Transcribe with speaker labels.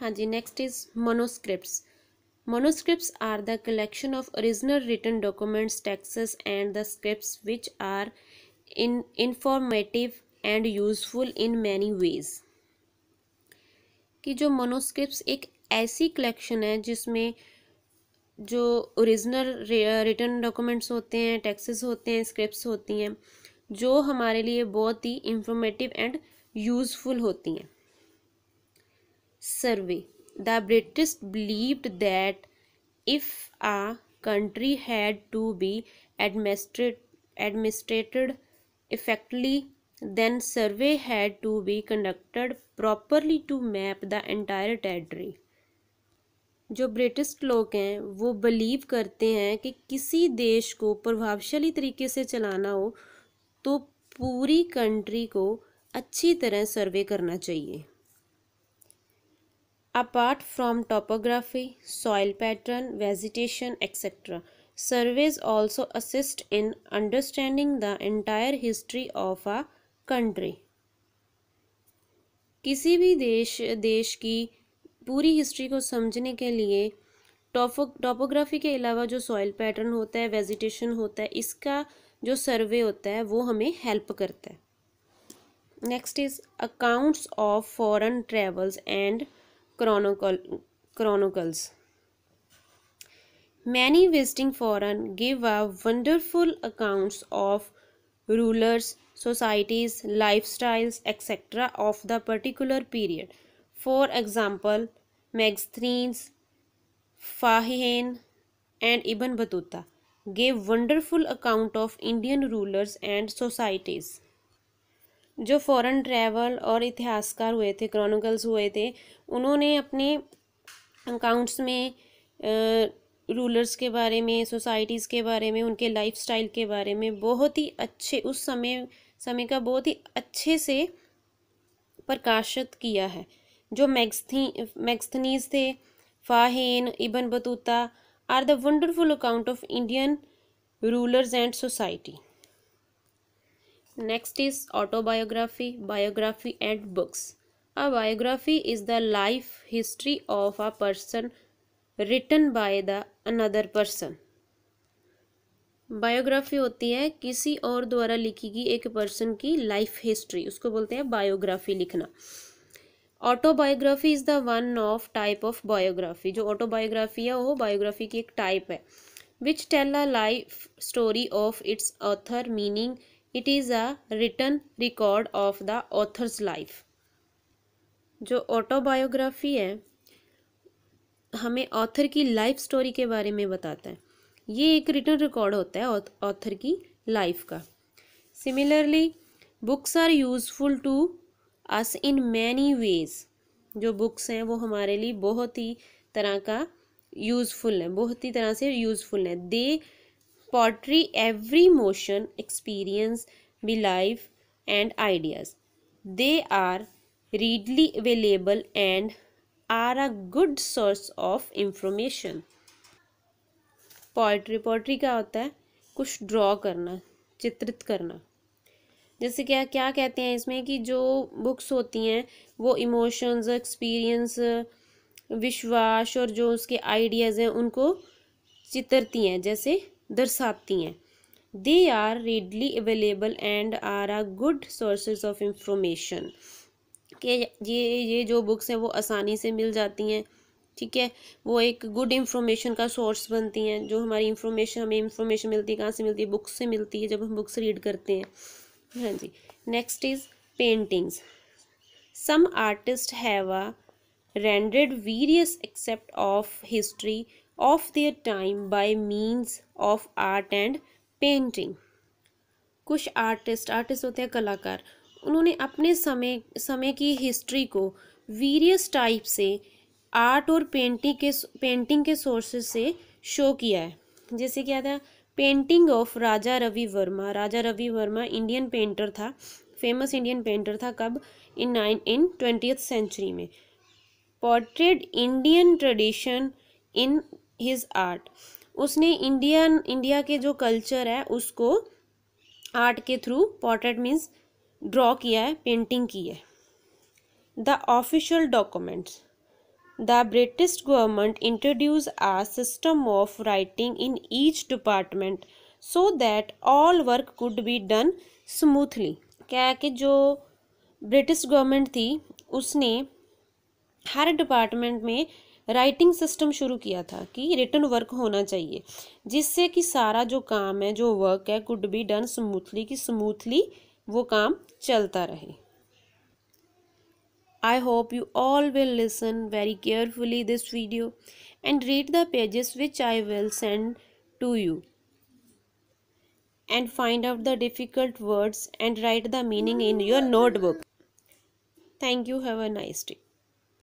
Speaker 1: हाँ जी next is manuscript manuscript are the collection of original written documents texts and the script which are in informative and useful in many ways कि जो मोनोस्क्रिप्ट एक ऐसी collection है जिसमें जो ओरिजिनल रिटर्न डॉक्यूमेंट्स होते हैं टैक्सेस होते हैं स्क्रिप्ट होती हैं जो हमारे लिए बहुत ही इंफॉर्मेटिव एंड यूजफुल होती हैं survey. The British believed that if a country had to be administered, administered effectively, then survey had to be conducted properly to map the entire territory. जो ब्रिटिश लोग हैं वो बिलीव करते हैं कि किसी देश को प्रभावशाली तरीके से चलाना हो तो पूरी कंट्री को अच्छी तरह सर्वे करना चाहिए apart from topography, soil pattern, vegetation, etc. Surveys also assist in understanding the entire history of a country. किसी भी देश देश की पूरी हिस्ट्री को समझने के लिए टोपोग्राफी के अलावा जो सॉइल पैटर्न होता है वेजिटेशन होता है इसका जो सर्वे होता है वो हमें हेल्प करता है next is accounts of foreign travels and chronicles. Many visiting foreign give a wonderful accounts of rulers, societies, lifestyles, etc. of the particular period. For example, Megasthenes, Fahien, and Ibn Battuta gave wonderful account of Indian rulers and societies. जो foreign travel और इतिहासकार हुए थे chronicles हुए थे उन्होंने अपने accounts में रूलर्स के बारे में सोसाइटीज़ के बारे में उनके लाइफस्टाइल के बारे में बहुत ही अच्छे उस समय समय का बहुत ही अच्छे से प्रकाशित किया है जो मैगस्थी मैग्स्थनीज थे Fahien Ibn Battuta are the wonderful account of Indian rulers and society next is autobiography biography and books a biography is the life history of a person written by the another person biography होती है किसी और द्वारा लिखी गई एक person की life history उसको बोलते हैं बायोग्राफी लिखना autobiography is the one of type of biography जो ऑटोबायोग्राफी है वो बायोग्राफी की एक टाइप है which tell a life story of its author meaning it is a written record of the author's life जो ऑटोबायोग्राफी है हमें ऑथर की लाइफ स्टोरी के बारे में बताता है ये एक रिटर्न रिकॉर्ड होता है ऑथर की लाइफ का similarly books are useful to us in many ways जो बुक्स हैं वो हमारे लिए बहुत ही तरह का यूज़फुल है बहुत ही तरह से यूज़फुल है they poetry every motion experience belief and ideas they are readily available and are a good source of information poetry poetry क्या होता है कुछ ड्रॉ करना चित्रित करना जैसे क्या क्या कहते हैं इसमें कि जो बुक्स होती हैं वो इमोशंस एक्सपीरियंस विश्वास और जो उसके आइडियाज़ हैं उनको चितरती हैं जैसे दर्शाती हैं they are readily available and are are good sources of information के ये ये जो बुक्स हैं वो आसानी से मिल जाती हैं ठीक है वो एक गुड इंफॉर्मेशन का सोर्स बनती हैं जो हमारी इंफॉर्मेशन हमें इंफॉर्मेशन मिलती है कहाँ से मिलती है बुक्स से मिलती है जब हम बुक्स रीड करते हैं हाँ जी next is paintings some artist have uh, rendered various aspect of history of their time by means of art and painting कुछ आर्टिस्ट आर्टिस्ट होते हैं कलाकार उन्होंने अपने समय समय की हिस्ट्री को वेरियस टाइप से आर्ट और पेंटिंग के पेंटिंग के सोर्सेज से शो किया है जैसे क्या था painting of Raja Ravi Varma Raja Ravi Varma Indian painter था फेमस इंडियन पेंटर था कब in nine in twentieth century में portrait Indian tradition in his art उसने इंडियन इंडिया के जो कल्चर है उसको आर्ट के थ्रू पोर्ट्रेट मीन्स ड्रॉ किया है पेंटिंग की है the official documents the British government introduce a system of writing in each department so that all work could be done smoothly क्या है कि जो ब्रिटिश गवर्नमेंट थी उसने हर डिपार्टमेंट में राइटिंग सिस्टम शुरू किया था कि रिटर्न वर्क होना चाहिए जिससे कि सारा जो काम है जो वर्क है कुड बी डन स्मूथली कि स्मूथली वो काम चलता रहे I hope you all will listen very carefully this video and read the pages which I will send to you and find out the difficult words and write the meaning in your notebook thank you have a nice day